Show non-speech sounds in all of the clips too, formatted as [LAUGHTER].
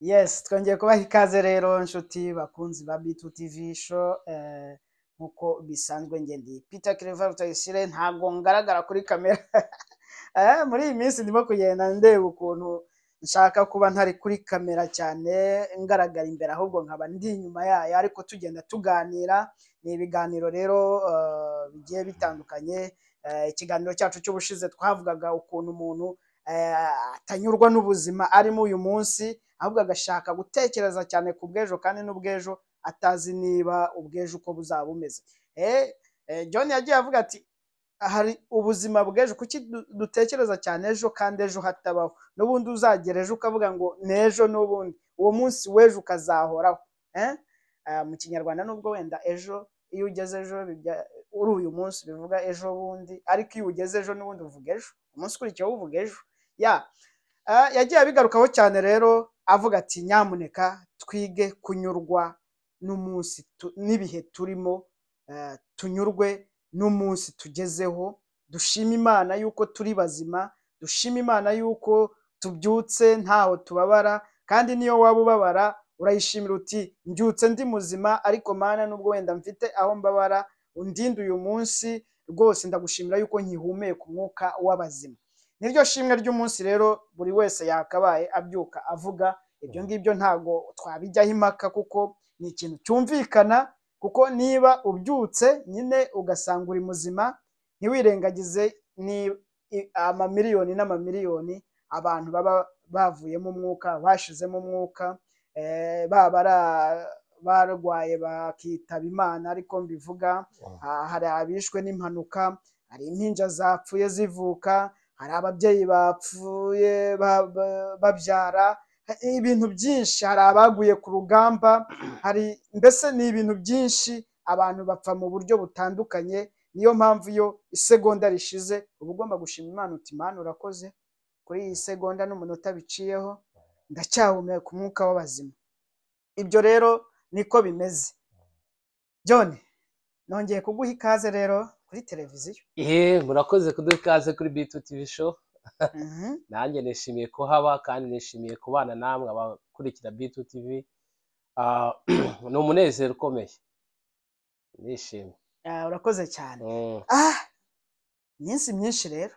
Yes twongeye kubaha ikaze rero nshuti bakunzi ba bitu tivi sho eh, nk'uko bisanzwe ngende Peter Claver Rutayisire ntabwo ngaragara kuri kamera [LAUGHS] eh, muri iyi minsi ndimo kugenda ndeba ukuntu nshaka kuba ntari kuri kamera cyane ngaragara imbere ahubwo nkaba ndi inyuma yayo ariko tugenda tuganira ni ibiganiro rero eh, bigiye bitandukanye ikiganiro cyacu cy'ubushize twavugaga ukuntu umuntu atanyurwa n'ubuzima arimo uyu munsi ahubwo agashaka gutekereza cyane ku bw'ejo kandi n'ubw'ejo atazi niba ubw'ejo uko buzaba bumeze eh, eh, John yagiye avuga ati hari ubuzima bw'ejo kuki dutekereza cyane ejo kandi ejo hatabaho n'ubundi uzagera ejo ukavuga ngo n'ejo n'ubundi uwo munsi w'ejo ukazahoraho eh, mu kinyarwanda nubwo wenda ejo iyo ugeze ejo uri uyu munsi bivuga ejo bundi ariko iyo ugeze ejo n'ubundi uvuga ejo umunsi ukurikiyeho uvuga ejo yagiye abigarukaho cyane rero avuga ati nyamuneka twige kunyurwa n'umunsi n'ibihe turimo eh, tunyurwe n'umunsi tugezeho dushima imana yuko turi bazima dushima imana yuko tubyutse ntaho tubabara kandi niyo waba ubabara urayishimira uti mbyutse ndi muzima ariko mana nubwo wenda mfite aho mbabara undinde uyu munsi rwose ndagushimira yuko nkihumeka umwuka w'abazima niryo shimwe ry'umunsi rero buri wese yakabaye abyuka avuga ibyo ngibyo ntabwo twabijyaho impaka kuko ni ikintu cyumvikana kuko niba ubyutse nyine ugasanga uri muzima ntiwirengagize ni amamiliyoni n'amamiliyoni abantu baba bavuyemo umwuka bashizemo umwuka eh, baba barwaye bakitaba imana ariko mbivuga ah, hari abishwe n'impanuka hari impinja zapfuye zivuka hari ababyeyi bapfuye babyara eh, ibintu byinshi hari abaguye ku rugamba hari mbese ni ibintu byinshi abantu bapfa mu buryo butandukanye niyo mpamvu iyo isegonda rishize uba ugomba gushima imana uti imana urakoze kuri iyi segonda n'umunota biciyeho ndacyahumeka umwuka w'abazima ibyo rero niko bimeze john nongeye kuguha ikaze rero kuri televiziyo yeee murakoze kuduha ikaze kuri bitu TV show mhm. [LAUGHS] nanjye nishimiye kuhaba kandi nishimiye kubana namwe abakurikira bitu tivi ah, [CLEARS THROAT] ni umunezero ukomeye nishimye ah, urakoze cyane mm. ah, iminsi myinshi rero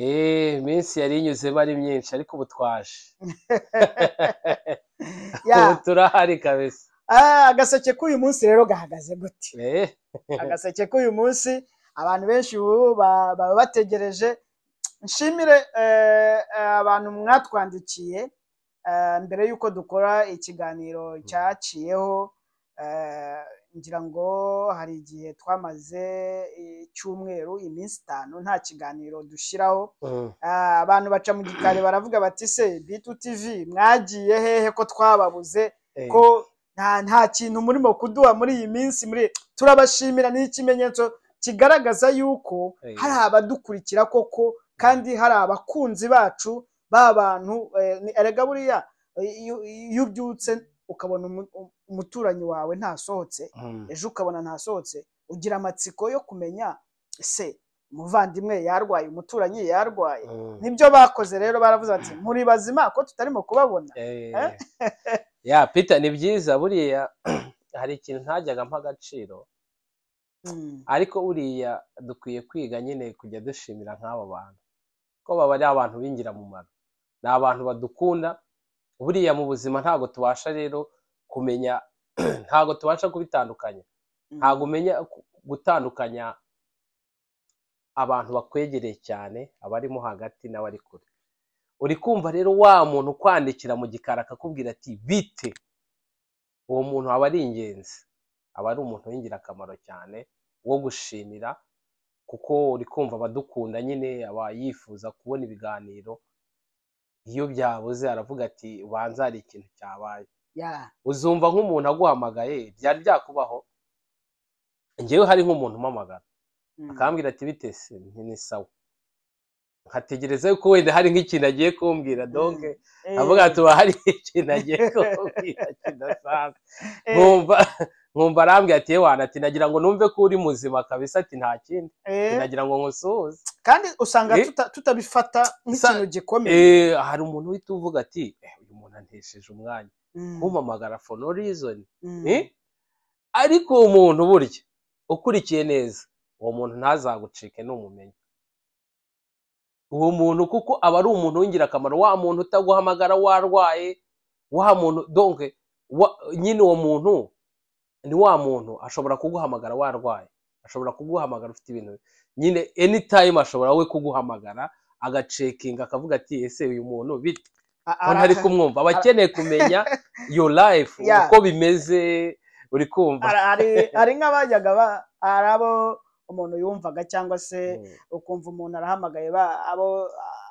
eee iminsi yari inyuzemo ari myinshi ariko ubu twaje [LAUGHS] [LAUGHS] ubu turahari kabisa Ah, agaseke k'uyu munsi rero gahagaze gute eh. [LAUGHS] agaseke k'uyu munsi abantu benshi baba bategereje nshimire eh, eh, abantu mwatwandikiye mbere y'uko dukora ikiganiro cyaciyeho ngira ngo hari igihe twamaze icyumweru iminsi itanu nta kiganiro dushyiraho mm. abantu baca mu gikari baravuga bati se bitu tivi mwagiye hehe ko twababuze ko nta kintu murimo kuduha muri iyi minsi muri turabashimira ni ikimenyetso kigaragaza yuko hari abadukurikira koko kandi hari abakunzi bacu b'abantu eh, erega buriya iyo ubyutse ukabona umuturanyi wawe ntasohotse hmm. ejo ukabona ntasohotse ugira amatsiko yo kumenya se umuvandimwe yarwaye umuturanyi yarwaye hmm. nibyo bakoze rero baravuze bati muri bazima ko tutarimo kubabona eh? [LAUGHS] ya pita ni byiza buriya [CLEARS THROAT] hari ikintu ntajyaga mpa agaciro hmm. ariko buriya dukwiye kwiga nyine kujya dushimira nk'abo bantu ko baba ari abantu b'ingirakamaro ni abantu badukunda buriya mu buzima ntabwo tubasha rero kumenya [CLEARS THROAT] ntabwo tubasha kubitandukanya hmm. ntabwo umenya gutandukanya abantu bakwegereye cyane abarimo hagati n'abari kure uri kumva rero wa muntu ukwandikira mu gikari akakubwira ati bite uwo muntu aba ari ingenzi aba ari umuntu w'ingirakamaro cyane wo gushimira kuko uri kumva abadukunda nyine aba yifuza kubona ibiganiro iyo byabuze aravuga ati ubanza hari ikintu cyabaye uzumva nk'umuntu aguhamagaye byari byakubaho ngewe hari nk'umuntu umpamagara hmm. akambwira ati bite se ni nkategereza yuko wenda hari nk'ikintu agiye kumbwira donge eh, eh. avuga tuba hari ikintu agiye [LAUGHS] kumbwira kidasanzwe nkumva eh. nkumva arambwiye ati yewana ati nagira ngo numve ko uri muzima kabisa ati nta kindi nagira ngo nkusuhuze kandi usanga tutabifata nk'ikintu gikomeye hari umuntu uhita uvuga ati uyu muntu antesheje umwanya nkumamagara mm. fono rizoni mm. ariko umuntu burya ukurikiye neza uwo muntu ntazagucike n'umumenyi uwo muntu kuko aba ari umuntu w'ingirakamaro wa muntu utaguhamagara warwaye wa muntu donke nyine uwo muntu ni wa muntu ashobora kuguhamagara warwaye ashobora kuguhamagara ufite ibintu nyine anytime ashobora we kuguhamagara agacekinga akavuga ati ese uyu muntu bite ntari kumwumva abakeneye kumenya yo life [LAUGHS] uko bimeze uri kumva hari nk'abajyaga ari abo umuntu yumvaga cyangwa se hmm. ukumva umuntu arahamagaye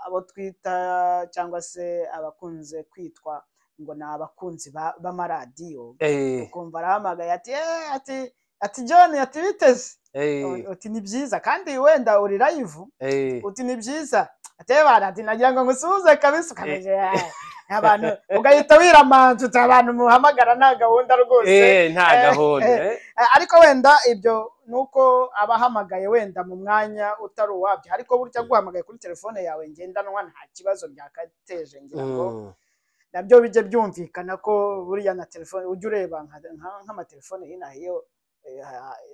abo twita cyangwa se abakunze kwitwa ngo ni abakunzi b'amaradiyo eh. ukumva arahamagaye ati eh, ati ati john ati biteze eh. uti ni byiza kandi wenda uri layivu uti ni byiza ati nagira ngo ngusuhuze kabisa ukamenya ah. abantu ugahita wiramanzutsa abantu muhamagara nta gahunda rwose eh, nta eh, gahunda eh, ariko wenda ibyo nuko abahamagaye wenda mu mwanya utari uwabyo ariko burya guhamagaye kuri telefone yawe ngendanwa nta kibazo byakateje ngira ngo mm. nabyo bijye byumvikana ko buriya na telefone ujya ureba nk'amatelefone hino hino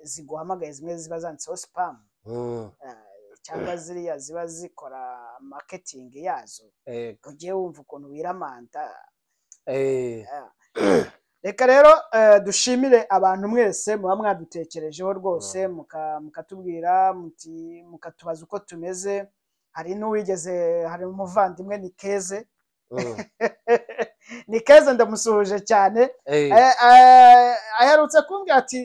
ziguhamagaye zimwe ziba zanditseho sipamu mm. cyangwa eh. ziriya ziba zikora maketingi yazo ugiye eh. wumva ukuntu wiramanta eh. ah. reka rero dushimire abantu mwese muba mwadutekerejeho rwose mm. mukatubwira mukatubaza uko tumeze hari n'uwigeze hari umuvandimwe ni keze mm. [LAUGHS] ni keze ndamusuhuje cyane aherutse kumbwira ati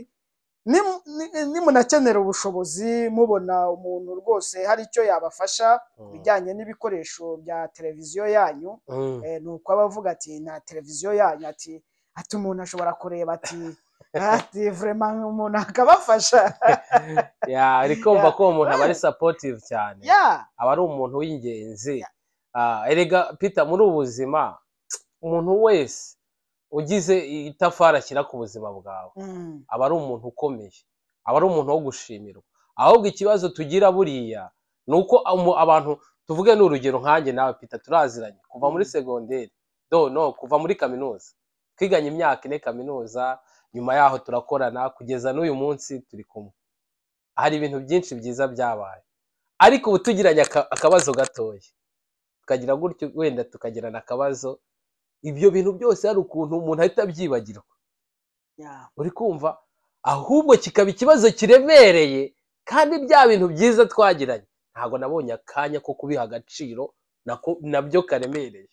nimunakenera ubushobozi mubona umuntu rwose hari icyo yabafasha ku mm. bijyanye n'ibikoresho bya televiziyo yanyu mm. eh, ni uko aba avuga ati nta televiziyo yanyu ati ati umuntu ashobora kureba ati [LAUGHS] ati vurema umuntu akabafasha [LAUGHS] ariko mva ko uwo muntu aba ari eh. sapotive cyane aba ari umuntu w'ingenzi ah, erega pita muri ubu buzima umuntu wese ugize itafari ashyira ku buzima bwawe mm. aba ari umuntu ukomeye aba ari umuntu wo gushimirwa ahubwo ikibazo tugira buriya ni uko abantu tuvuge ni urugero nkanjye nawe pita turaziranye kuva muri mm. segonderi do no kuva muri kaminuza twiganye imyaka ine kaminuza nyuma yaho turakorana kugeza n'uyu munsi turi kumwe hari ibintu byinshi byiza byabaye ariko ubu tugiranye akabazo gatoya tukagira gutyo wenda tukagirana akabazo ibyo bintu byose hari ukuntu umuntu ahita abyibagirwa uri kumva ahubwo kikaba ikibazo kiremereye kandi bya bintu byiza twagiranye ntabwo nabonye akanya ko kubiha agaciro nabyo karemereye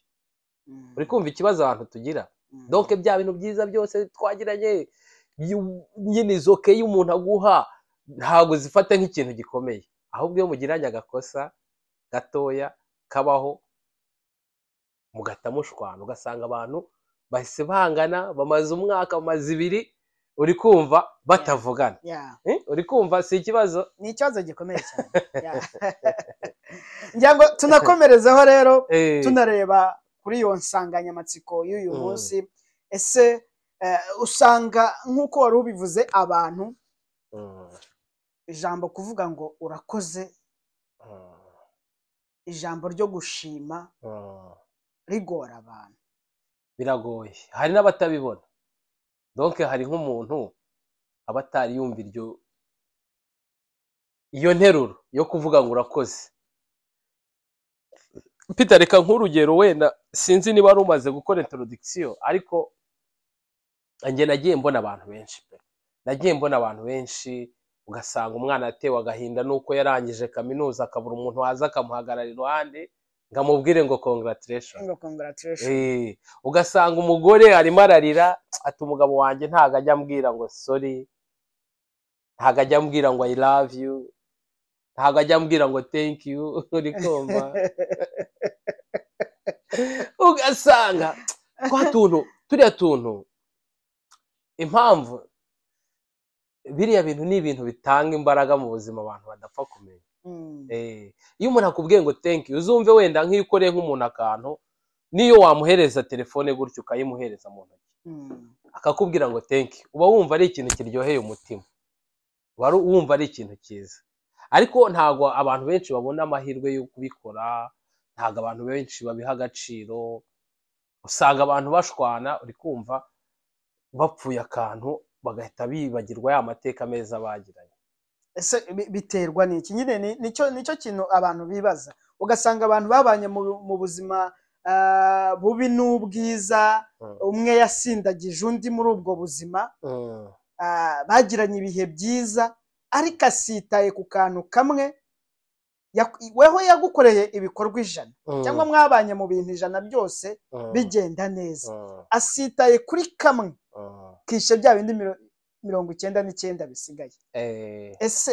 uri mm. kumva ikibazo abantu tugira mm. donke bya bintu byiza byose twagiranye nyine izo keyi aguha ntabwo zifata nk'ikintu gikomeye ahubwo iyo mugiranye agakosa gatoya kabaho mugahita mushwana ugasanga abantu bahise bahangana bamaze umwaka bamaze ibiri uri kumva batavugana eh? uri kumva si ikibazo ni ikibazo gikomeye cyane [LAUGHS] ngira ngo tunakomerezeho rero [LAUGHS] eh. tunareba kuri iyo nsanganyamatsiko y'uyu mm. munsi ese eh, usanga nk'uko wari ubivuze abantu mm. ijambo kuvuga ngo urakoze mm. ijambo ryo gushima rigora abantu biragoye hari n'abatabibona donke hari nk'umuntu abatari atari yumva iryo iyo nteruro yo kuvuga ngo urakoze Peter reka nk'urugero wenda sinzi niba wari umaze gukora introduction ariko njye nagiye mbona abantu benshi pe nagiye mbona abantu benshi ugasanga umwana atewe agahinda nuko yarangije kaminuza akabura umuntu waza akamuhagarara iruhande ngo amubwire ngo congaratiresheni ugasanga umugore arimo ararira ati umugabo wanjye ntabwo ajya ambwira ngo sori ntabwo ajya ambwira ngo ayi love you ntabwo ajya ambwira ngo tenki yu [LAUGHS] uri kumva [LAUGHS] ugasanga twa tuntu turiya tuntu impamvu biriya bintu ni ibintu bitanga imbaraga mu buzima abantu badapfa kumenya Mm. Eh, iyo umuntu akubwiye ngo tenki uzumve wenda nk'iyo ukoreye nk'umuntu akantu niyo wamuhereza telefone gutyo ukayimuhereza mu ntoki mm. akakubwira ngo tenki uba wumva ari ikintu kiryoheye umutima uba wumva ari ikintu cyiza ariko ntabwo abantu benshi babona amahirwe yo kubikora ntabwo abantu benshi babiha agaciro usanga abantu bashwana uri kumva bapfuye akantu bagahita bibagirwa ya mateka meza bagiranye ese biterwa n'iki nyine nicyo nicyo kintu abantu bibaza ugasanga abantu babanye mu buzima ah, bubi n'ubwiza hmm. umwe yasindagije undi muri ubwo buzima hmm. ah, bagiranye ibihe byiza ariko asitaye ku kantu kamwe weho yagukoreye ibikorwa ijana hmm. cyangwa mwabanye mu bintu ijana byose bigenda neza asitaye kuri kamwe kishe bya bindi mirongo icyenda n'icyenda bisigaye eh. ese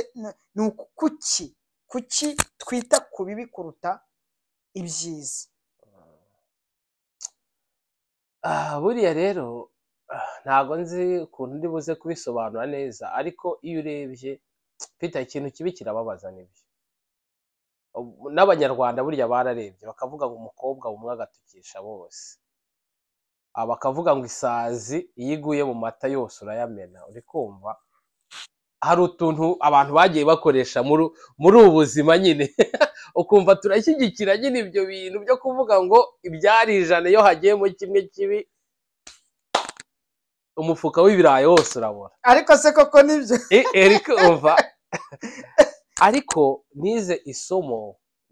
ni kuki kuki twita ku bibi kuruta ibyiza ah, buriya rero ah, ntabwo nzi ukuntu ndi buze kubisobanura neza ariko iyo urebye twita ikintu kibi kirababaza nibyo n'abanyarwanda burya bararebye bakavuga ngo umukobwa umwe agatukisha bose bakavuga ngo isazi iyo iguye mu mata yose urayamena uri kumva hari utuntu abantu bagiye bakoresha muri ubu buzima nyine [LAUGHS] ukumva turashyigikira nyine ibyo bintu byo kuvuga ngo ibyari ijana iyo hagiyemo kimwe kibi umufuka w'ibirayi wose urabona ariko se koko nibyo e, [LAUGHS] ariko nize isomo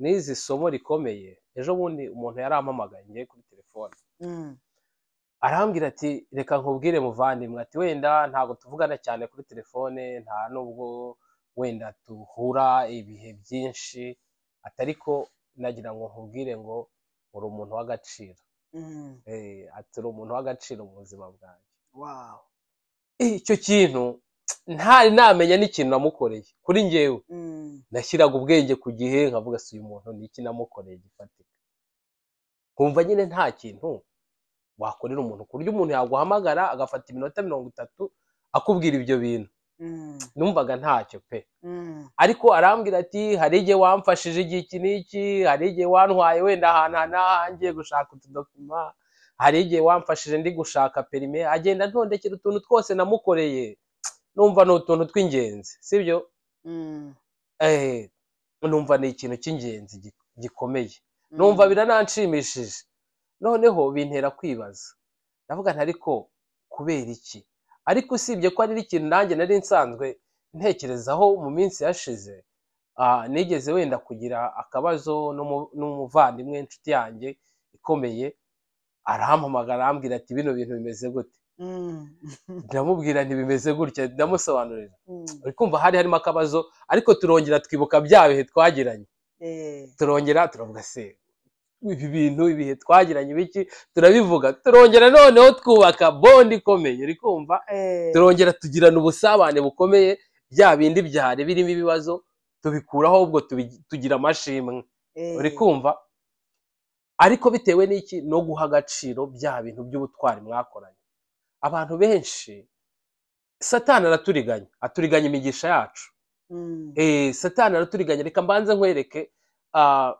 nize isomo rikomeye ejo bundi umuntu yari ampamagaye kuri telefone mm. arambwira ati reka nkubwire muvandimwe ati wenda ntabwo tuvugana cyane kuri telefone nta nubwo wenda duhura ibihe byinshi atari ko nagira ngo nkubwire ngo uri umuntu w'agaciro mm. eh, ati uri umuntu w'agaciro mu buzima bwanjye icyo kintu ntari namenya n'ikintu namukoreye kuri ngewe mm. nashyiraga ubwenge ku gihe nkavuga si uyu muntu ni iki namukoreye gifatika nkumva nyine nta kintu wakorera umuntu ku buryo umuntu yaguhamagara agafata iminota mirongo itatu akubwira ibyo bintu mm. numvaga ntacyo pe mm. ariko arambwira ati hari igihe wamfashije iki n'iki hari igihe wantwaye wenda ahantu ngiye gushaka utudokima hari igihe wamfashije ndi gushaka perime agenda ntondekera utuntu twose namukoreye numva ni utuntu tw'ingenzi sibyo mm. eh, numva ni ikintu cy'ingenzi gikomeye numva birananshimishije noneho bintera kwibaza ndavuga nti ariko kubera iki ariko usibye ko ari ikintu nanjye nari nsanzwe ntekerezaho mu minsi yashize nigeze wenda kugira akabazo n'umuvandimwe inshuti yanjye ikomeye arampamagara arambwira ati bino bintu bimeze gute mm. [LAUGHS] ndamubwira ntibimeze gutya ndamusobanurira mm. uri kumva hari harimo akabazo ariko turongera twibuka bya bihe twagiranye eh. turongera turavuga se ibi bintu ibihe twagiranye biki turabivuga turongera noneho twubaka bondi ikomeye uri kumva eh. turongera tugirana ubusabane bukomeye bya bindi byari birimo ibibazo tubikuraho ubwo tugira amashimwe eh. uri kumva ariko bitewe n'iki no guha agaciro bya bintu by'ubutwari mwakoranye abantu benshi satana araturiganya aturiganya imigisha yacu hmm. eh, satana araturiganya reka mbanze nkwereke ah,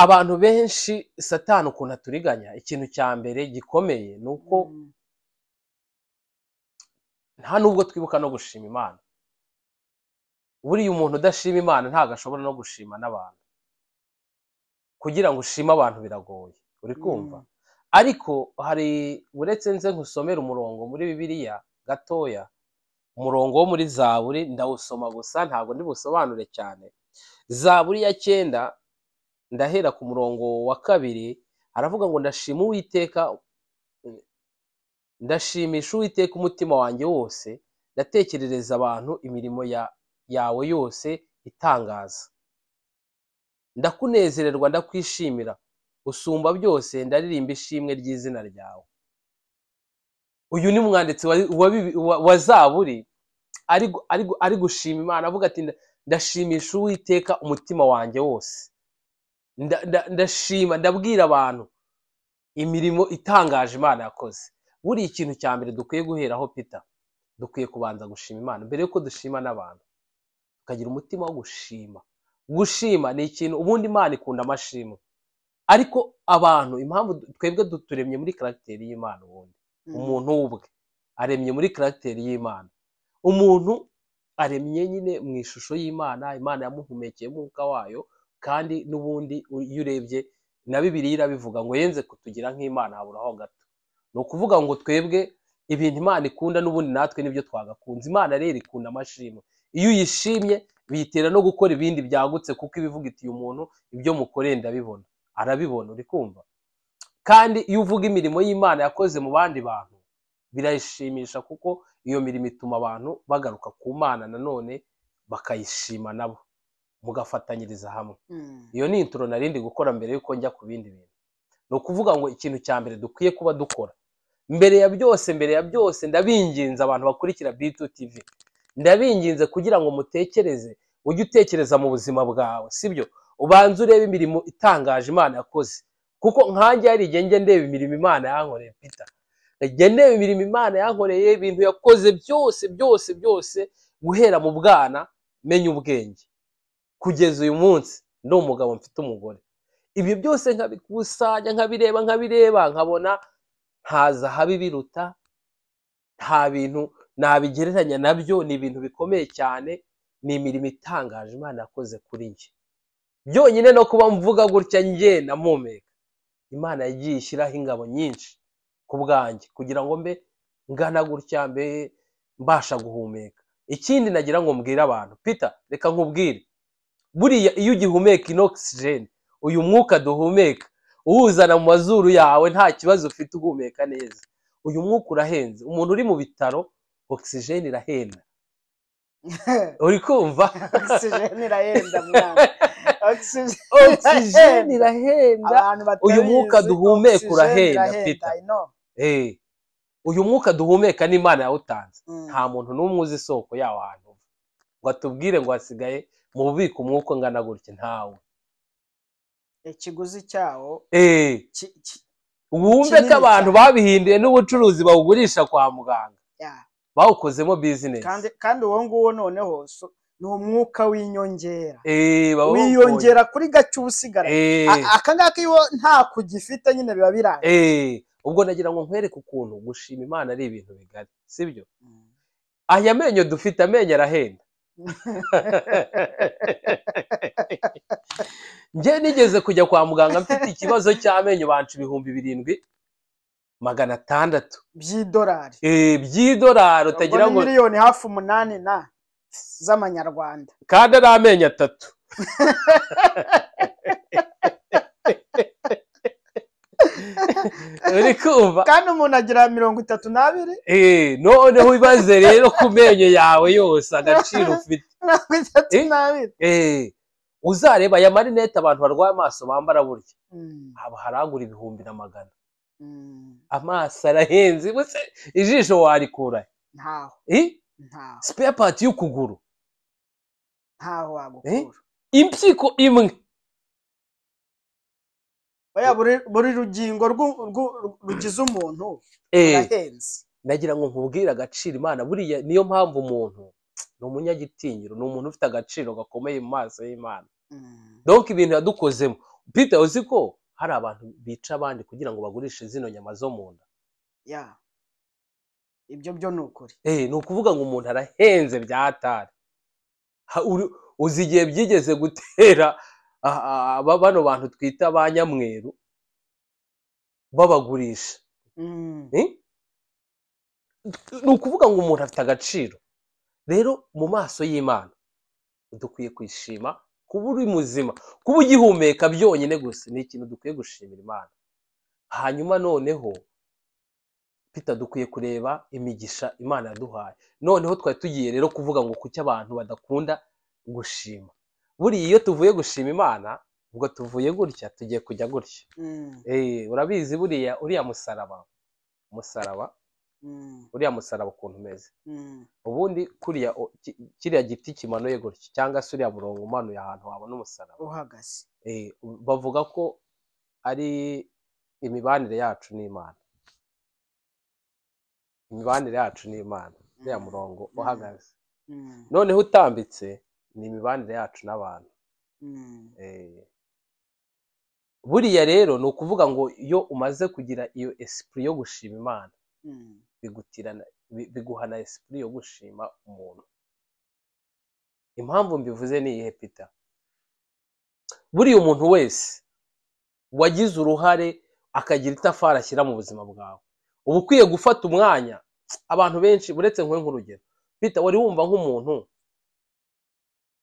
abantu benshi satani ukuntu aturiganya ikintu cya mbere gikomeye ni uko nta nubwo twibuka no gushima imana buriya umuntu udashima imana ntabwo ashobora no gushima n'abantu kugira ngo ushime abantu biragoye uri kumva mm. ariko hari uretse nze nkusomera umurongo muri bibiliya gatoya umurongo wo muri zaburi ndawusoma gusa ntabwo ndibusobanure cyane zaburi ya cyenda ndahera ku murongo wa kabiri aravuga ngo ndashima uwiteka ndashimisha uwiteka umutima wanjye wose ndatekerereza abantu imirimo yawe yose itangaza ndakunezererwa ndakwishimira usumba byose ndaririmba ishimwe ry'izina ryawe uyu ni umwanditsi wa zaburi ari gushima imana avuga ati ndashimisha uwiteka umutima wanjye wose ndashima ndabwira abantu imirimo itangaje imana yakoze buri ikintu cya mbere dukwiye guheraho peter dukwiye kubanza gushima imana mbere y'uko dushima n'abantu tukagira umutima wo gushima gushima ni ikintu ubundi imana ikunda amashimwe ariko abantu impamvu twebwe duturemye muri karagiteri y'imana ubundi mm. umuntu ubwe aremye muri karagiteri y'imana umuntu aremye nyine mu ishusho y'imana imana yamuhumekeye umwuka wayo kandi n'ubundi iyo urebye na bibiliya irabivuga ngo yenze kutugira nk'imana habura gato ni ukuvuga ngo twebwe ibintu imana ikunda n'ubundi natwe nibyo twagakunze imana rero ikunda amashimwe iyo uyishimye biyitera no gukora ibindi byagutse kuko ibivuga itiye umuntu ibyo mukore ndabibona arabibona uri kumva kandi iyo uvuga imirimo y'imana yakoze mu bandi bantu birayishimisha kuko iyo mirimo ituma abantu bagaruka ku mana nanone bakayishima nabo mugafatanyiriza hamwe hmm. iyo ni inturo narindi gukora mbere y'uko njya ku bindi bintu ni ukuvuga ngo ikintu cya mbere dukwiye kuba dukora mbere ya byose mbere ya byose ndabinginze abantu bakurikira bitu tivi ndabinginze kugira ngo mutekereze ujye utekereza mu buzima bwawe sibyo ubanza urebe imirimo itangaje imana yakoze kuko nkange hari igihe njya ndeba imirimo imana yankoreye pita njya ndeba imirimo imana yankoreye ibintu yakoze byose byose byose guhera mu bwana menya ubwenge kugeza uyu munsi ndi umugabo mfite umugore ibyo byose nkabikusanya nkabireba nkabireba nkabona ntaza habi biruta nta bintu nabigereranya nabyo ni ibintu bikomeye cyane ni imirimo itangaje imana yakoze kuri njye byonyine no kuba mvuga gutya njye namumeka imana yagiye ishyiraho ingabo nyinshi ku bwanjye kugira ngo mbe ngana gutya mbe mbasha guhumeka ikindi nagira ngo mbwire abantu peter reka nkubwire buriya iyo ugihumeka inokisijeni uyu mwuka duhumeka uwuzana mu mazuru yawe nta kibazo ufite uhumeka neza uyu mwuka urahenze umuntu uri mu bitaro ogisijeni irahenda [LAUGHS] uri kumva ogisijeni irahenda [LAUGHS] eh. uyu mwuka duhumeka urahenda pita uyu mwuka duhumeka n'imana yawutanze mm. nta muntu n'umwe uzi isoko yawe ahantu ngo atubwire ngo hasigaye mu bubiko umwuka ungana gutya ntawe eh, ikiguzi cyawo eh, wumve ko abantu babihinduye n'ubucuruzi bawugurisha kwa muganga bawukozemo bizinesi kandi uwo nguwo noneho ni umwuka w'inyongera eh, wiyongera kuri gake uba usigara aka ngaka iyo nta kugifite nyine biba birangiye ubwo nagira ngo nkwereke ukuntu gushima imana ari ibintu bigari sibyo mm. aya menyo dufite amenyo arahenda njye nigeze kujya kwa muganga mfite ikibazo cy'amenyo banca ibihumbi birindwi magana atandatu by’idorari by'idolari eh, utagira ngo miliyoni hafi umunani na z'amanyarwanda kandi ari amenyo atatu [LAUGHS] uri [LAUGHS] kumva kandi umuntu agira mirongo itatu n'abiri eh, noneho wibaze rero ku menyo yawe yose agaciro ufite [LAUGHS] mirongo itatu eh, n'abiri eh, uzareba aya marinete abantu barwaye amaso bambara burya mm. haba harangura ibihumbi na magana mm. amaso arahenze ijisho warikura ntaho sipeyapati y'ukuguru ntaho wagukura impyiko imwe buri rugingo rugize umuntu rurahenze eh. nagira ngo nkubwire agaciro imana buriya niyo mpamvu umuntu ni umunyagitinyiro ni umuntu ufite agaciro gakomeye mu maso y'imana mm. donka ibintu yadukozemo peter uzi ko hari abantu bica abandi kugira ngo bagurishe zino nyama zo mu nda ibyo byo ni ukuri eh, ni ukuvuga ngo umuntu arahenze byatari uzi igihe byigeze gutera bano bantu twita ba nyamweru babagurisha mm. hmm? ni ukuvuga ngo umuntu afite agaciro rero mu maso y'imana dukwiye kwishima kuba uri muzima kuba ugihumeka byonyine gusa ni ikintu dukwiye gushimira imana hanyuma noneho pita dukwiye kureba imigisha imana yaduhaye noneho twari tugiye rero kuvuga ngo kuki abantu badakunda gushima buriya iyo tuvuye gushima imana ubwo tuvuye gutya tugiye kujya gutya mm. eh, urabizi buriya uriya musaraba umusaraba mm. uriya musaraba ukuntu umeze mm. ubundi kuriya kiriya giti kimanuye gutya cyangwa se uriya murongo umanuye ahantu wabona umusaraba uhagaze eh, bavuga ko ari imibanire yacu n'imana imibanire yacu n'imana uriya murongo uhagaze noneho utambitse ni imibanire yacu n'abantu hmm. eh, buriya rero ni ukuvuga ngo iyo umaze kugira iyo esipuri yo gushima imana hmm. biguhana esipuri yo gushima umuntu impamvu mbivuze ni iyihe pita buriya umuntu wese wagize uruhare akagira itafari ashyira mu buzima bwawe uba ukwiye gufata umwanya abantu benshi uretse nk'urugero pita wari wumva nk'umuntu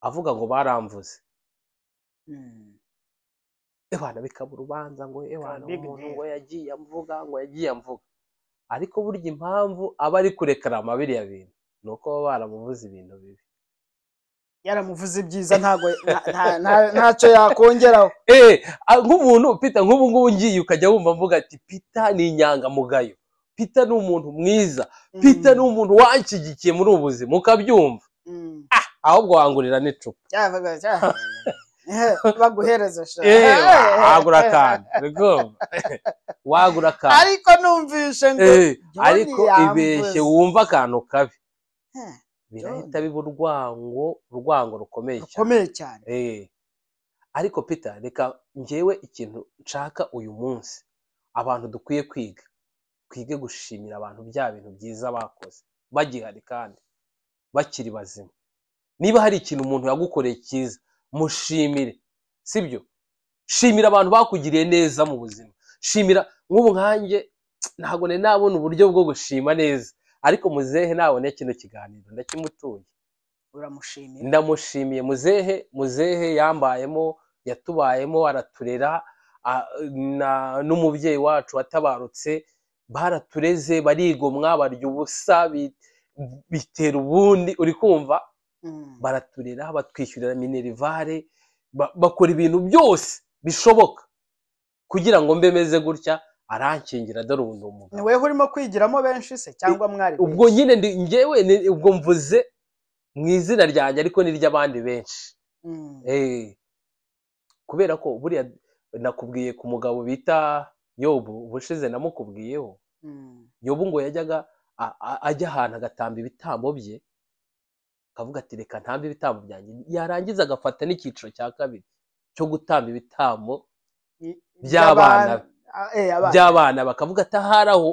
avuga ngo baramvuze hmm. ebana bikaba urubanza ngo ebana umuntu ngo yagiye amvuga ngo yagiye amvuga ariko burya impamvu aba ari amabiri ya bintu ni uko baba baramuvuze ibintu bibi yaramuvuze ibyiza [LAUGHS] ntacyo yakongeraho [LAUGHS] eh, ah, nk'umuntu pita nk'ubu ngubu ngiye ukajya wumva mvuga ati pita ni inyangamugayo pita ni umuntu mwiza hmm. pita ni umuntu wanshyigikiye muri ubu buzima ukabyumva hmm. ah, ahubwo wangurira n'icupa [LAUGHS] eh, eh. wagura akantu wagura akantu ariko numvishe ngo eh, ariko ibeshye wumva akantu kabi birahita biba urwango urwango rukomeye cyane ariko peter reka ngewe ikintu nshaka uyu munsi abantu dukwiye kwiga twige gushimira abantu bya bintu byiza bakoze bagihari kandi bakiri bazima niba hari ikintu umuntu yagukoreye cyiza mushimire sibyo shimira abantu bakugiriye neza mu buzima shimira nk'ubu nkanjye ntabwo nari nabona uburyo bwo gushima neza ariko muzehe nabone kino kiganiro ndakimutuye uramushimiye ndamushimiye muzehe muzehe yambayemo yatubayemo araturera n'umubyeyi wacu watabarutse baratureze barigomwa barya ubusa bitera ubundi uri kumva Hmm. baraturera batwishyurira minerivare bakora ibintu byose bishoboka kugira ngo mbe meze gutya arankingira dore ubu ni umugabo ni weho urimo kwigiramo benshi se cyangwa mwari ubwo nyine ngewe ubwo mvuze mu izina ryanjye ariko ni ry’abandi benshi hmm. eh, kubera ko buriya nakubwiye ku mugabo bita yobu ubushize namukubwiyeho hmm. yobu ngo yajyaga ajya ahantu agatamba ibitambo bye akavuga ati reka ntambe ibitambo byanjye yarangiza agafata n'icyiciro cya kabiri cyo gutamba ibitambo by'abana by'abana eh, bakavuga ati ahari aho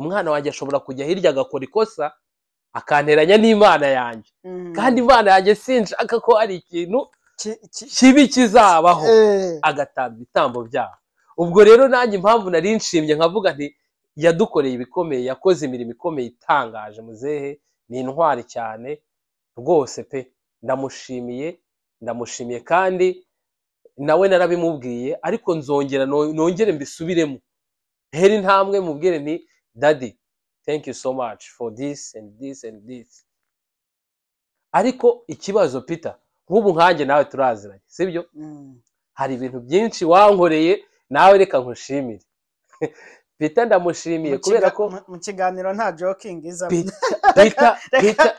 umwana wanjye ashobora kujya hirya agakora ikosa akanteranya n'imana yanjye mm. kandi imana yanjye sinshaka ko hari ikintu kibi kizabaho eh. agatamba ibitambo byabo ubwo rero nanjye impamvu nari nshimye nkavuga nti yadukoreye ibikomeye yakoze imirimo ikomeye itangaje muzehe ni intwari cyane rwose pe ndamushimiye ndamushimiye kandi nawe narabimubwiye ariko nzongera nongere mbisubiremo heri intambwe mubwire ni dadi thank you so much for this and this and this ariko ikibazo peter nk'ubu nkanjye nawe turaziranye sibyo mm. hari ibintu byinshi wankoreye nawe reka nkushimire [LAUGHS] pita ndamushimiye kubera ko mu kiganiro nta jokingi iza pita pita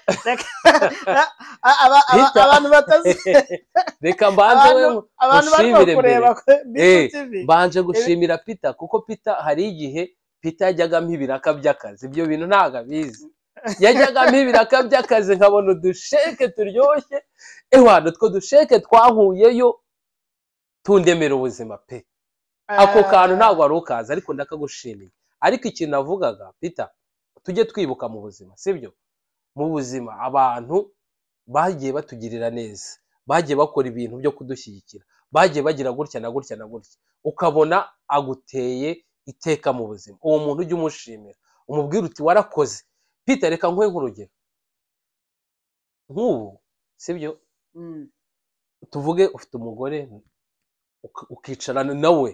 abantu batazi [LAUGHS] reka mbanze gushimire mbere eh, mbanje gushimira pita kuko pita hari igihe pita yajyagamo ibiraka by'akazi ibyo bintu ntabwo abizi yajyagamo ibiraka by'akazi nkabona udusheke turyoshye ewana eh, utwo dusheke twahuyeyo tundemera ubuzima pe ako kantu ntabwo wari ukazi ariko ndakagushimiye ariko ikintu navugaga pita tujye twibuka mu buzima si sibyo mu buzima abantu bagiye batugirira neza bagiye bakora ibintu byo kudushyigikira bagiye bagira gutya na gutya na gutya ukabona aguteye iteka mu buzima uwo muntu ujye umushimira umubwira uti warakoze pita reka nkuhe nk'urugero nk'ubu si byo mm. tuvuge ufite umugore ukicarana nawe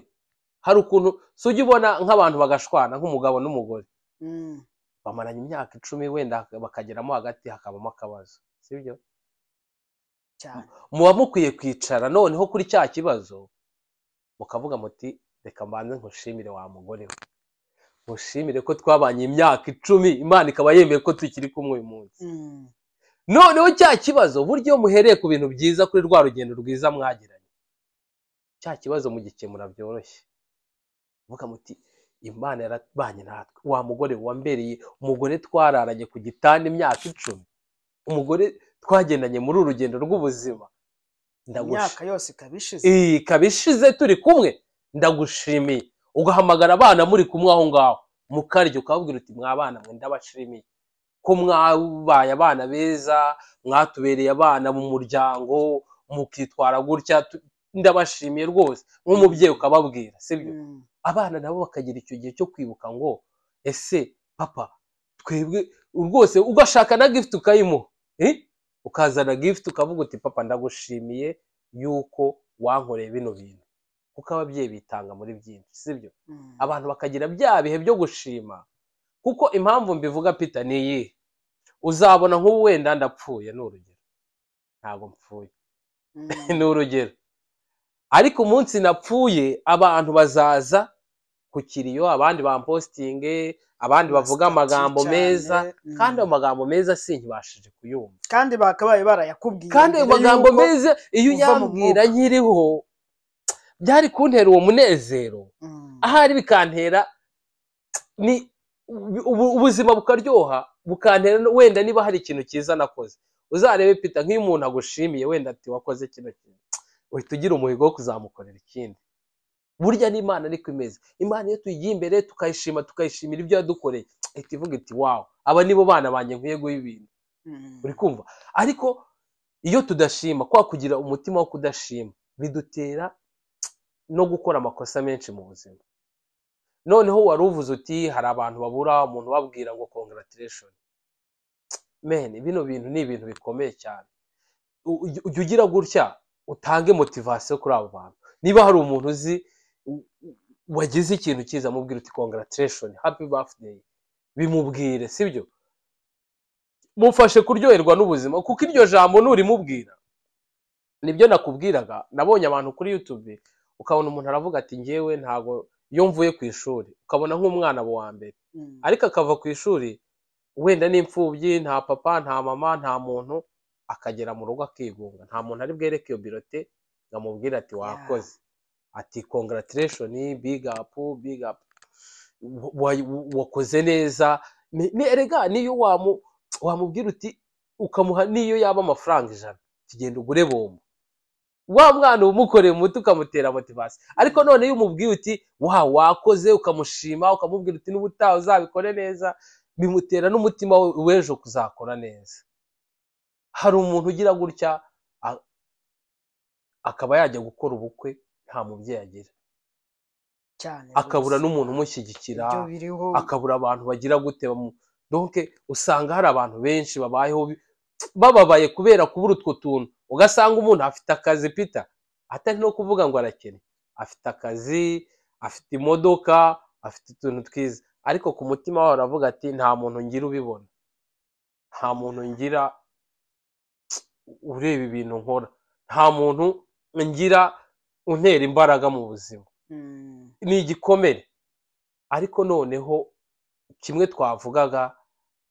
hari ukuntu si ujya ubona nk'abantu bagashwana nk'umugabo n'umugore mm. bamaranye imyaka icumi wenda bakageramo hagati hakabamo akabazo sibyo muba mukwiye kwicara noneho kuri cya kibazo mukavuga muti reka mbanze nkushimire wa mugore we mushimire ko twabanye imyaka icumi imana ikaba yemeye ko tukiri kumwe uyu munsi mm. noneho cya kibazo buryo muhereye ku bintu byiza kuri rwa rugendo rwiza mwagiranye cya kibazo mugikemura byoroshye muvuga muti imana yarabanye natwe wa mugore wambereye umugore twararanye ku gitanda imyaka icumi umugore twagendanye muri uru rugendo rw'ubuzima imyaka yose ikaba ishize turi kumwe ndagushimiye ugahamagara abana muri kumwe aho ngaho mukarya ukababwira uti mwabana mwe ndabashimiye ko mwabaye abana beza mwatubereye abana mu muryango mukitwara gutya ndabashimiye rwose nk'umubyeyi ukababwira sibyo mm. abana nabo bakagira icyo gihe cyo kwibuka ngo ese papa twebwe rwose ugashaka na gifuti ukayimuha ukazana gifuti ukavuga uti papa ndagushimiye yuko wankoreye bino bintu kuko ababyeyi bitanga muri byinshi sibyo hmm. abantu bakagira bya bihe byo gushima kuko impamvu mbivuga pita ni iyi uzabona nk'ubu wenda ndapfuye ni urugero ntabwo mpfuye hmm. [LAUGHS] ni urugero ariko umunsi napfuye abantu bazaza ku kiriyo abandi bampositinge abandi bavuga amagambo meza mm. kandi ayo magambo meza sinkibashije kuyumva kandi bakabaye barayakubwiye kandi ayo magambo meza iyo uyambwira nkiriho byari kuntera uwo munezero mm. ahari bikantera ni ubuzima bukaryoha bukantera wenda niba hari ikintu cyiza nakoze uzarebe pita nk'iyo umuntu agushimiye wenda ati wakoze kino kintu uhita ugira umuhigo wo kuzamukorera ikindi burya n'imana ariko imeze imana iyo tuyigiye imbere tukayishima tukayishimira ibyo yadukoreye ihita eh, ivuga iti wawu aba nibo bana banjye nkwiye guha ibintu hmm. uri kumva ariko iyo tudashima kwa kugira umutima wo kudashima bidutera no gukora amakosa menshi mu buzima noneho wari uvuze uti hari abantu babura umuntu ubabwira ngo congaratiresheni mene bino bintu ni ibintu bikomeye cyane ujya ugira gutya utange motivasiyo kuri abo bantu niba hari umuntu uzi wagize ikintu cyiza mubwira uti kongaratireshoni hapi bafudeyi bimubwire sibyo mufashe kuryoherwa n'ubuzima kuko iryo jambo nurimubwira nibyo nakubwiraga nabonye abantu kuri yutube ukabona umuntu aravuga ati ngewe ntabwo iyo mvuye ku ishuri ukabona nk'umwana wa mbere mm. ariko akava ku ishuri wenda n'imfubyi nta papa nta mama nta muntu akagera mu rugo akigunga nta muntu ari bwereke iyo birote ngo amubwire ati wakoze ati congaratireshoni big apu big wakoze neza ni erega niyo wamubwira uti ukamuha niyo yaba amafaranga ijana tugenda ugure bombo wa mwana umukoreye umuti ukamutera motivasi ariko none iyo umubwiye uti wa wakoze ukamushima ukamubwira uti n'ubutaha uzabikore neza bimutera n'umutima w'ejo kuzakora neza hari umuntu ugira gutya akaba yajya gukora ubukwe nta mubyeyi agira akabura n'umuntu umushyigikira akabura abantu bagira gute donke usanga hari abantu benshi babayeho bababaye kubera kubura utwo tuntu ugasanga umuntu afite akazi pita atari no kuvuga ngo arakene afite akazi afite imodoka afite utuntu twiza ariko ku mutima we aravuga ati nta muntu ngira ubibona nta muntu ngira ureba ibintu nkora nta muntu ngira untera imbaraga mu buzima hmm. ni igikomere ariko noneho kimwe twavugaga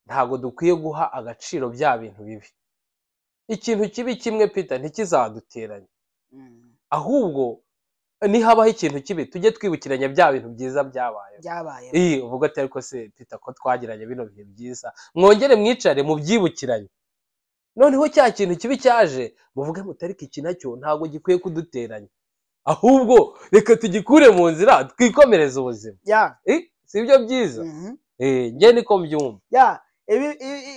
ntabwo dukwiye guha agaciro bya bintu bibi ikintu kibi kimwe pita ntikizaduteranye hmm. ahubwo nihabaho ikintu kibi tujye twibukiranya bya bintu byiza byabaye iyi uvuga atari ko se pita ko twagiranye bino bihe byiza mwongere mwicare mubyibukiranye noneho cya kintu kibi cyaje muvuge mutari iki nacyo ntabwo gikwiye kuduteranya ahubwo reka tugikure mu nzira twikomereze ubuzima eh? si ibyo byiza mm-hmm. eh, njye niko mbyumva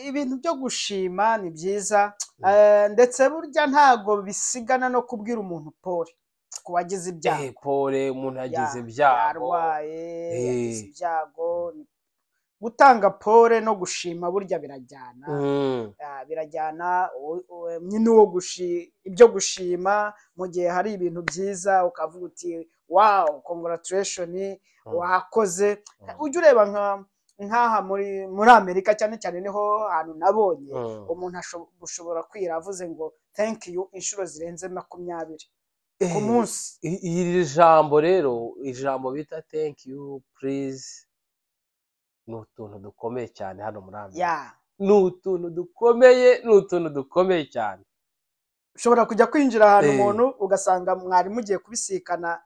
ibintu byo gushima ni byiza mm. eh, ndetse burya ntago bisigana no kubwira umuntu pole ku wagize ibyago pole umuntu agize ibyago yarwaye yagize ibyago ni gutanga pole no gushima burya birajyana mm. birajyana nyine uwo ibyo gushima mu gihe hari ibintu byiza ukavuga uti wawu kongaraturesheni mm. wakoze mm. ujye ureba nka nk'aha muri amerika cyane cyane niho hantu nabonye umuntu ashobora kwira avuze ngo tenki yu inshuro zirenze makumyabiri ku eh, munsi iri jambo rero ijambo bita tenki yu purizi ni utuntu dukomeye cyane hano muri amerika ni utuntu dukomeye ni utuntu dukomeye cyane ushobora kujya kwinjira ahantu eh. umuntu ugasanga mwarimu ugiye kubisikana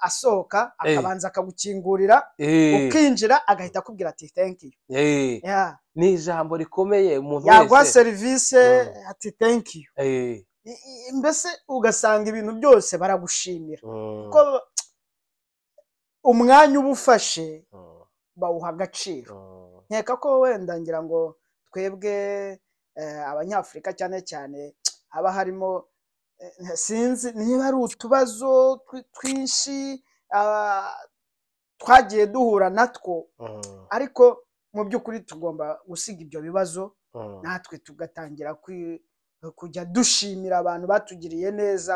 asohoka eh. akabanza akagukingurira eh. ukinjira agahita akubwira ati tenki ni ijambo rikomeye umuntu wese yaguha serivisi ati tenki mbese ugasanga ibintu byose baragushimira mm. umwanya uba ufashe mm. bawuha agaciro oh. nkeka ko wenda ngira ngo twebwe eh, abanyafurika cyane cyane haba harimo eh, sinzi niba ari utubazo twinshi ah, twagiye duhura natwo oh. ariko mu by'ukuri tugomba gusiga ibyo bibazo oh. natwe tugatangira kujya dushimira abantu batugiriye neza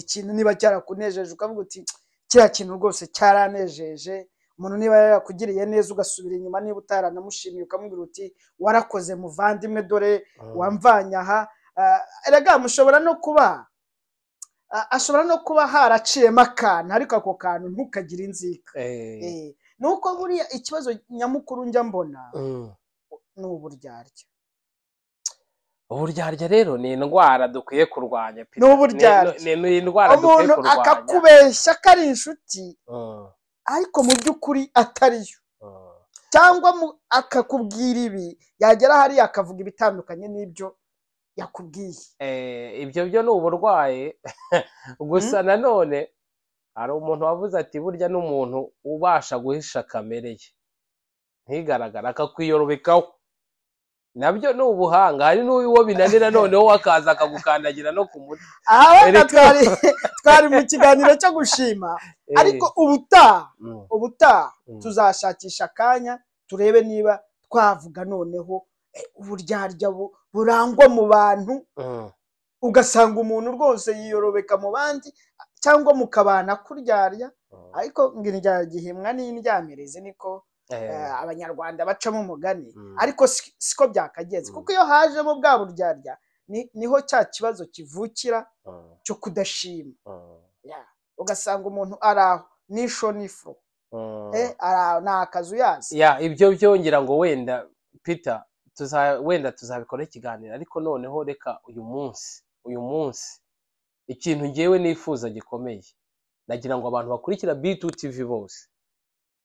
ikintu niba cyarakunejeje ukavuga uti kiriya kintu rwose cyaranejeje umuntu niba yakugiriye neza ugasubira inyuma niba utaranamushimiye ukamubwira uti warakoze muvandimwe dore ah. wamvanye aha ah, erega mushobora no kuba ah, ashobora no kuba haraciyemo akantu ariko ako kantu ntukagire inzika eh. eh, ni uko buriya ikibazo nyamukuru njya mbona mm. ni uburyarya uburyarya rero ni indwara dukwiye kurwanya ni uburyarya umuntu akakubeshya ko ari inshuti mm. ariko mu by'ukuri atari yo ah. cyangwa akakubwira ibi yagera hariya akavuga ibitandukanye n'ibyo yakubwiye eh, ibyo byo ni uburwayi [LAUGHS] gusa hmm? nanone hari umuntu wavuze ati burya n'umuntu ubasha guhisha kamere ye ntigaragara akakwiyorokaho nabyo ni ubuhanga hari n'uwo binanira noneho wakaza akagukandagira no ku mutwe aha wenda twari mu kiganiro cyo gushima eh. ariko ubutaha mm. ubutaha mm. tuzashakisha akanya turebe niba twavuga noneho eh, uburyarya burangwa mu bantu mm. ugasanga umuntu rwose yiyorobeka mu bandi cyangwa mukabana kuryarya ariko ngo indyagihimwa n'indyamirezi niko Eh, eh. abanyarwanda bacamo umugani mm. ariko siko byakagenze mm. kuko iyo hajemo bwa buryarya niho cya kibazo kivukira mm. cyo kudashima ugasanga umuntu ari aho n'isho n'ifu eh, ni akazu yazi ibyo byongera ngo wenda peter wenda tuzabikora ikiganiro ariko noneho reka uyu munsi uyu munsi ikintu ngewe nifuza gikomeye nagira ngo abantu bakurikira 2 tivi bose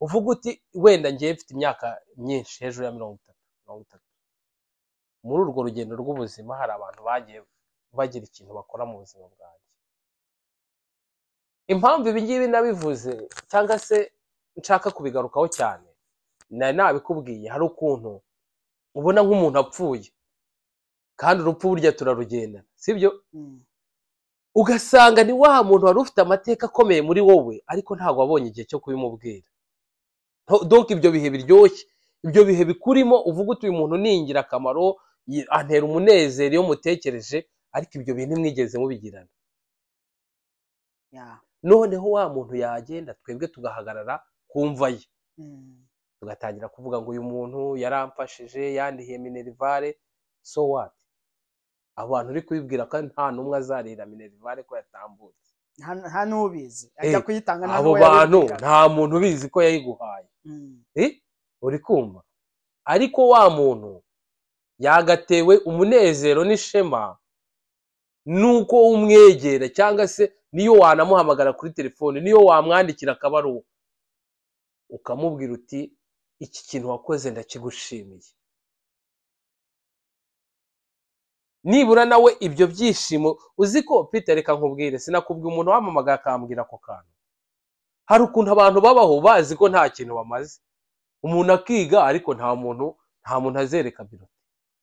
uvuga uti wenda ngiye mfite imyaka myinshi hejuru ya mirongo itatu mirongo itatu muri urwo rugendo rw'ubuzima hari abantu bagiye bagira ikintu bakora mu buzima bwanjye impamvu ibi ngibi nabivuze cyangwa se nshaka kubigarukaho cyane nari nabikubwiye hari ukuntu ubona nk'umuntu apfuye kandi urupfu burya turarugenda si sibyo hmm. ugasanga ni wa muntu wari ufite amateka akomeye muri wowe ariko ntabwo wabonye igihe cyo kubimubwira doka ibyo bihe biryoshye ibyo bihe bikurimo uvuga uti uyu muntu ni ingirakamaro antera umunezero iyo mutekereje ariko ibyo bintu ntimwigeze mubigirana noneho wa muntu yagenda twebwe tugahagarara ku mva ye hmm. tugatangira kuvuga ngo uyu muntu yaramfashije yandihiye minerivare so wati abantu uri kubibwira ko nta n'umwe azarira minerivare ko yatambutse nta n'ubizi ajya eh, kuyitanga abo bantu nta muntu ubizi ko yayiguhaye hmm. eh? uri kumva ariko wa muntu yagatewe umunezero n'ishema nuko umwegera cyangwa se niyo wanamuhamagara kuri telefone niyo wamwandikira akabaruwa ukamubwira uti iki kintu wakoze ndakigushimiye nibura nawe ibyo byishimo uzi ko pita reka nkubwire sinakubwira umuntu wamamagaye akambwira ako kantu hari ukuntu abantu babaho bazi ko nta kintu bamaze umuntu akiga ariko nta muntu nta muntu azereka birori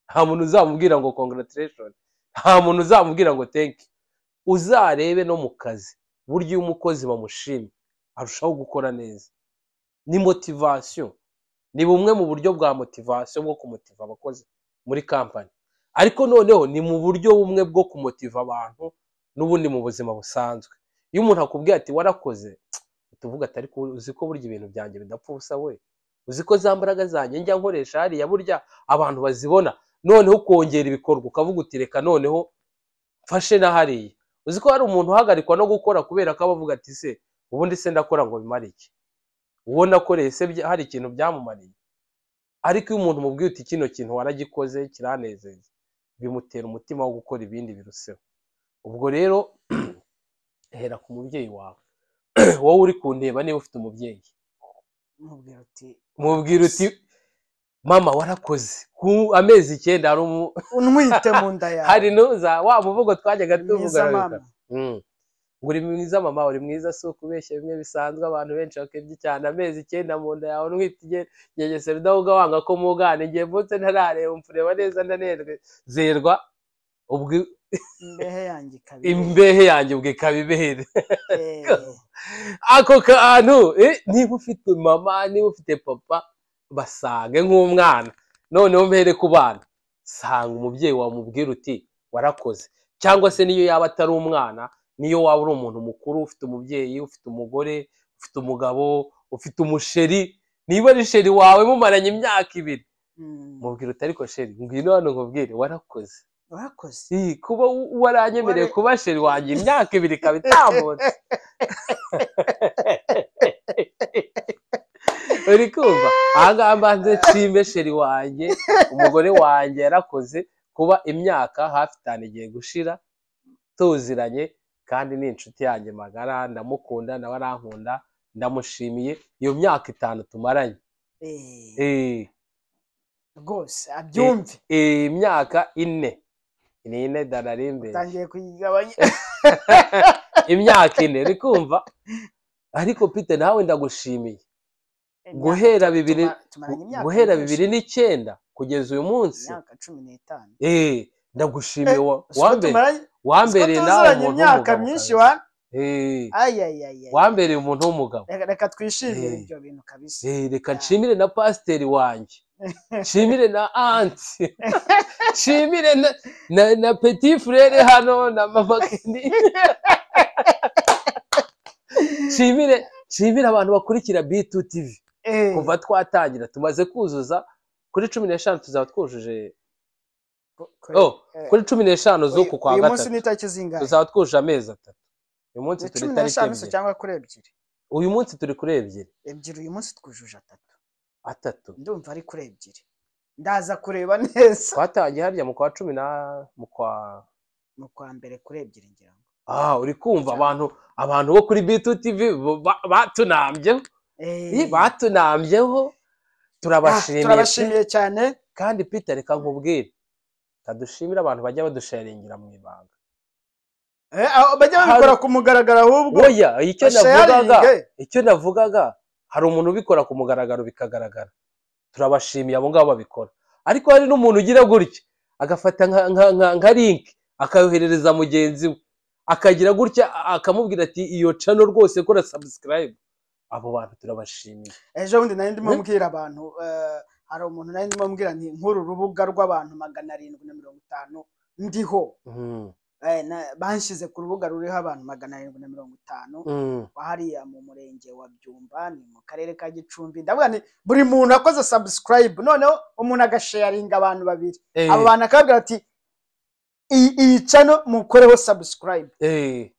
nta muntu uzamubwira ngo congaratireshoni nta muntu uzamubwira ngo teki uzarebe no mu kazi buryo iyo umukozi bamushima arushaho gukora neza ni motivasiyo ni bumwe mu buryo bwa motivasiyo bwo kumutiva abakozi muri kampani ariko noneho ni mu buryo bumwe bwo kumotiva abantu n'ubundi mu buzima busanzwe iyo umuntu akubwiye ati warakoze tuvuga atari uzi ko burya ibintu byanjye bidapfa ubusa we uzi ko za mbaraga zanjye njya nkoresha hariya burya abantu bazibona noneho ukongera ibikorwa ukavuga uti reka noneho mfashe na hariya uzi ko hari umuntu uhagarikwa no gukora kubera ko aba avuga ati se ubundi se ndakora ngo bimare iki uwo nakoreye se hari ikintu byamumariye ariko iyo umuntu umubwiye uti kino kintu waragikoze kiranezeza bimutera umutima wo gukora ibindi biruseho ubwo rero [CLEARS THROAT] hera ku mubyeyi wawe [CLEARS THROAT] wowe uri kunteba niba ufite umubyeyi mubwira uti mama warakoze ku amezi icyenda hari umwite mu nda [LAUGHS] yawe hari n'uza wa muvugo twajyaga tuvuga ngo uri mwiza mama uri mwiza si ukubeshya bimwe bisanzwe abantu benshi bakebye cyane amezi icyenda mu nda yawe ntwite ngegesera udahuga wanga ko mugana igihe mvutse ntarareba mfureba neza ndanezerwa imbehe yanjye ubwo ikaba ibere eh. ako kantu eh, niba ufite mama niba ufite papa basange nk'umwana noneho mbere ku bana sanga umubyeyi wamubwira uti warakoze cyangwa se niyo yaba atari umwana n'iyo waba uri umuntu mukuru ufite umubyeyi ufite umugore ufite umugabo ufite umusheri niba ari sheri wawe mumaranye imyaka ibiri hmm. mubwira uti ariko sheri ngwino hano nkubwire warakoze warakoze kuba waranyemereye kuba sheri wanjye imyaka ibiri ikaba itambutse [LAUGHS] uri kumva ahangaha mbanze nshimbe sheri wanjye umugore wanjye yarakoze kuba imyaka hafi itanu igiye gushira tuziranye kandi ni inshuti yanjye magara ndamukunda nawe arankunda ndamushimiye iyo myaka itanu tumaranye eh. Eh. rwose abyumve eh, imyaka ine ni ine darari utangiye kuyigabanya [LAUGHS] imyaka ine rikumva ariko pite nawe ndagushimiye guhera bibiri guhera bibiri n'icyenda kugeza uyu munsi ndagushimiye wa uwambereye nawe umuntu imyaka myinshi wa wambereye umuntu w'umugabo reka twishimire ibyo bintu kabisa reka nshimire na pasiteri wanjye nshimire na anti nshimire na peti furere hano na mama nshimire nshimire abantu bakurikira bitu tivi kuva twatangira tumaze kuzuza kuri cumi n'eshanu tuzaba twujuje Oh, e, kuri cumi n'eshanu z'uku kwa gatatu uyu munsi ni itariki zingana tuzaba twuje amezi atatu uyu munsi turi itariki ebyiri cyangwa kuri ebyiri uyu munsi turi kuri ebyiri ebyiri uyu munsi twujuje atatu atatu ndumva ari kuri ebyiri ndaza kureba [LAUGHS] neza twatangiye harya mu kwa cumi na mu kwa mu kwa mbere kuri ebyiri ngira ngo aha uri kumva abantu abantu bo kuri bitu tivi batunambyeho eh. batunambyeho turabashimiye ah, cyane kandi pita reka nkubwire ntadushimira abantu bajya badusharingira mu ibanga eh, bajya babikora ku mugaragaro ahubwo icyo navugaga hari umuntu ubikora ku mugaragaro bikagaragara turabashimiye abo ngabo babikora ariko hari n'umuntu ugira gutya agafata nka linki akayoherereza mugenzi we akagira gutya akamubwira ati iyo cano rwose kora sabusikarayibu abo bantu turabashimiye ejo bundi nari ndimo eh? mbwira abantu eh, hari umuntu nari ndimo mbwira nti nk'uru rubuga rw'abantu magana arindwi na mirongo itanu ndiho hmm. eh, banshyize ku rubuga ruriho abantu magana arindwi na mirongo itanu hmm. hariya mu murenge wa byumba ni mu karere ka gicumbi ndavuga buri muntu akoze sabusikarayibu noneho umuntu agasheyaringa abantu babiri eh. abo bantu akababwira ati iyi cano mukoreho sabusikarayibu eh.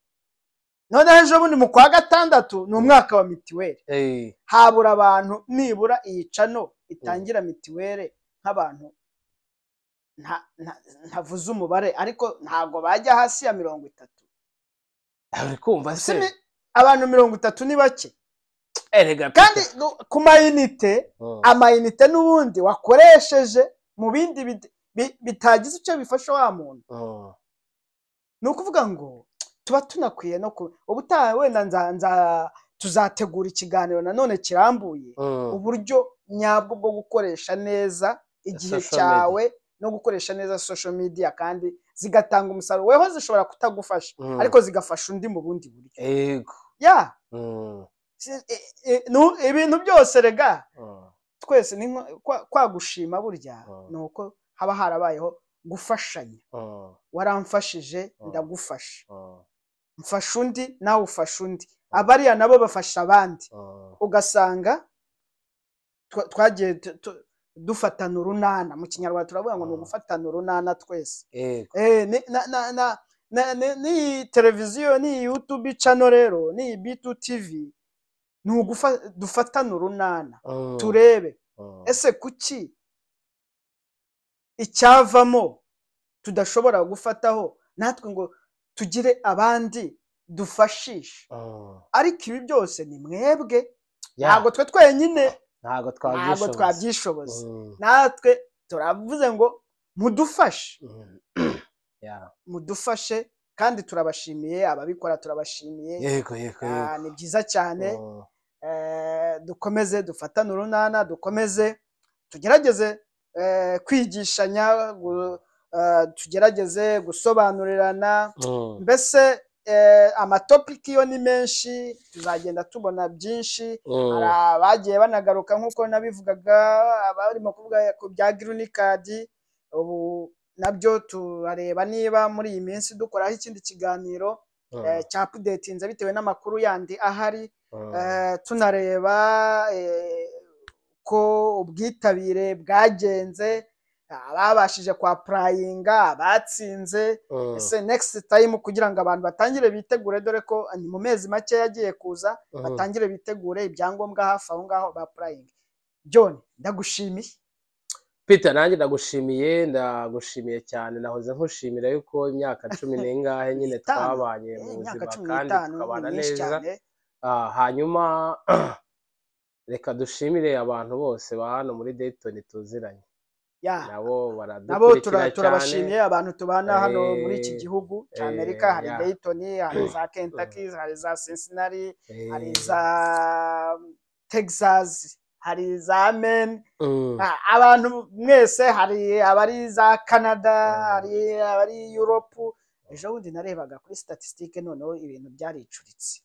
noneho ejo bundi mu kwa gatandatu ni mm. umwaka wa mitiweli habura abantu nibura iyi itangira mm. mitiweli nk'abantu ntavuze umubare ariko ntabwo bajya hasi ya mirongo itatu abantu mirongo itatu ni bake eh, kandi ku mayinite mm. amayinite n'ubundi wakoresheje mu bindi bitagize icyo bifasha wa muntu ni ukuvuga ngo tuba tunakwiye no kuba ubutaha wenda nzanza tuzategura ikiganiro nanone kirambuye mm. uburyo nyabwo bwo gukoresha neza igihe cyawe no gukoresha neza social media kandi zigatanga umusaruro weho zishobora kutagufasha mm. ariko zigafasha undi mu bundi buryo ya mm. ibintu byose rega twese kwagushima burya ni uko haba harabayeho gufashanya waramfashije ndagufasha mfasha undi nawe ufasha undi abariya nabo bafasha abandi ah. ugasanga twagiye dufatana urunana mu kinyarwanda turavuga ngo ni ah. ugufatana urunana twese eh, ni televiziyo ni yutubi cano rero ni bitu tivi ni ugufa dufatane urunana ah. turebe ese kuki icyavamo tudashobora gufataho natwe ngo tugire abandi dufashisha ah. ariko ibi byose ni mwebwe ntabwo twe twenyine ntabwo twabyishoboza mm. natwe turavuze ngo mudufashe mm. [CLEARS THROAT] mudufashe kandi turabashimiye ababikora turabashimiye ah, ni byiza cyane mm. eh, dukomeze dufatane urunana dukomeze tugerageze eh, kwigishanya Eh, tugerageze gusobanurirana mm. mbese eh, amatopiki yo ni menshi tuzagenda tubona byinshi mm. bagiye banagaruka nk'uko nabivugaga abarimo kuvuga bya girunikadi ubu nabyo turareba niba muri iyi minsi dukoraho ikindi kiganiro mm. eh, cyapudetinze bitewe n'amakuru yandi ahari tunareba ko ubwitabire bwagenze babashije kwa purayinga abatsinze ah. ese nekisiti tayimu kugira ngo abantu batangire bitegure dore ko ah, mu mezi make yagiye kuza ah. batangire bitegure ibyangombwa hafi aho ngaho ba John ndagushimiye Peter nanjye ndagushimiye ndagushimiye cyane nahoze nkushimira yuko imyaka cumi n'ingahe nyine twabanye eh, mu buzima kandi tukabana neza hanyuma [CLEARS THROAT] reka dushimire abantu bose ba hano muri dayitoni tuziranye nabo baradukurikira turabashimiye abantu tubana hano eh, muri iki gihugu cy'amerika eh, hari dayton hari za [COUGHS] kentucky hari za cincinnati hari eh. za um, texas hari za men mm. ah, abantu mwese hari abari za canada hari abari europe ejo bundi narebaga kuri statisitike noneho ibintu byaricuritse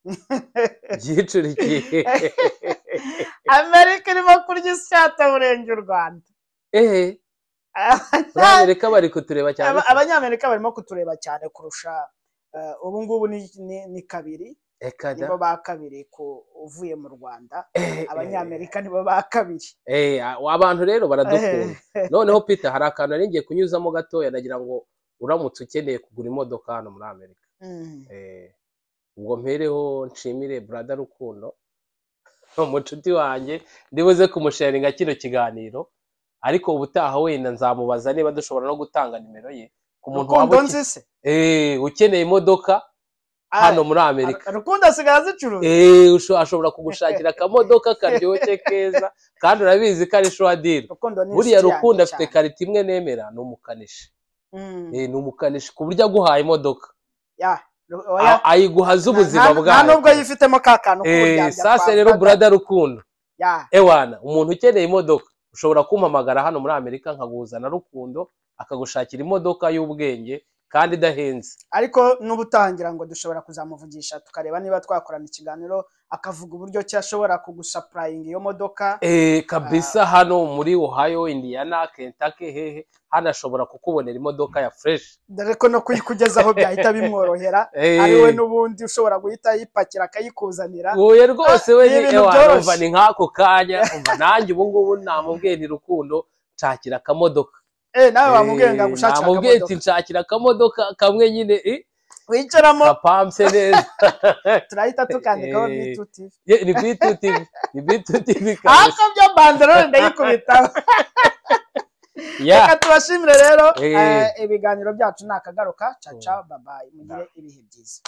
[LAUGHS] byicurikiye [LAUGHS] amerika irimo kurya isyata burenga u rwanda ehe abanyamerika bari kutureba cyane abanyamerika barimo kutureba cyane kurusha eh, ubu ngubu ni kabiri nibo ba kabiri uvuye mu rwanda abanyamerika nibo ba kabiri abantu rero baradukunda noneho peter hari akantu nari ngiye kunyuzamo gatoya nagira ngo uramutse ukeneye kugura imodoka hano muri amerika ubwo mm. mpereho nshimire brada rukundo ni [LAUGHS] umucuti wanjye ndibuze kumusharinga kino kiganiro ariko ubutaha wenda nzamubaza niba dushobora no gutanga nimero ye ku muntu waba eh, ukeneye imodoka hano ah, muri amerika ah, rukundo asigaye azicuruza eh, ashobora kugushakira [LAUGHS] akamodoka karyoshye keza kandi urabizi ko ari shuwadiri buriya rukunda afite karita imwe nemera ni umukanishi mm. eh, ni umukanishi ku buryo aguhaye imodoka ayiguhaza ubuzima bwawe nta nubwo yifitemo ka kantu k'uburyarya sasa rero burada rukundo ewana umuntu ukeneye imodoka ushobora kumpamagara hano muri amerika nkaguzana rukundo akagushakira imodoka y'ubwenge kandi idahenze ariko n'ubutangira ngo dushobora kuzamuvugisha tukareba niba twakorana ikiganiro akavuga uburyo ki ashobora kugusapurayinga iyo modoka eh, kabisa ah. hano muri Ohio Indiana Kentucky hehe hano ashobora kukubonera imodoka ya fureshi dore ko no kuyikugezaho byahita [LAUGHS] bimworohera eh. ari n'ubundi ushobora guhita yipakira akayikuzanira wowe rwose ah, we ewa ni nk'ako kanya nanjye ubu ngubu namubwira urukundo nshakira akamodoka eh, nawe wamubwira ngo agushakire akamodoka nshakira akamodoka kamwe nyine wicaramo pampse neza turahita tukandikaho bitu ni bitu ni bitu tivi byo banderore ndayikubitaho reka tubashimire rero ibiganiro byacu ni akagaruka caca babaye mugire ibihe byiza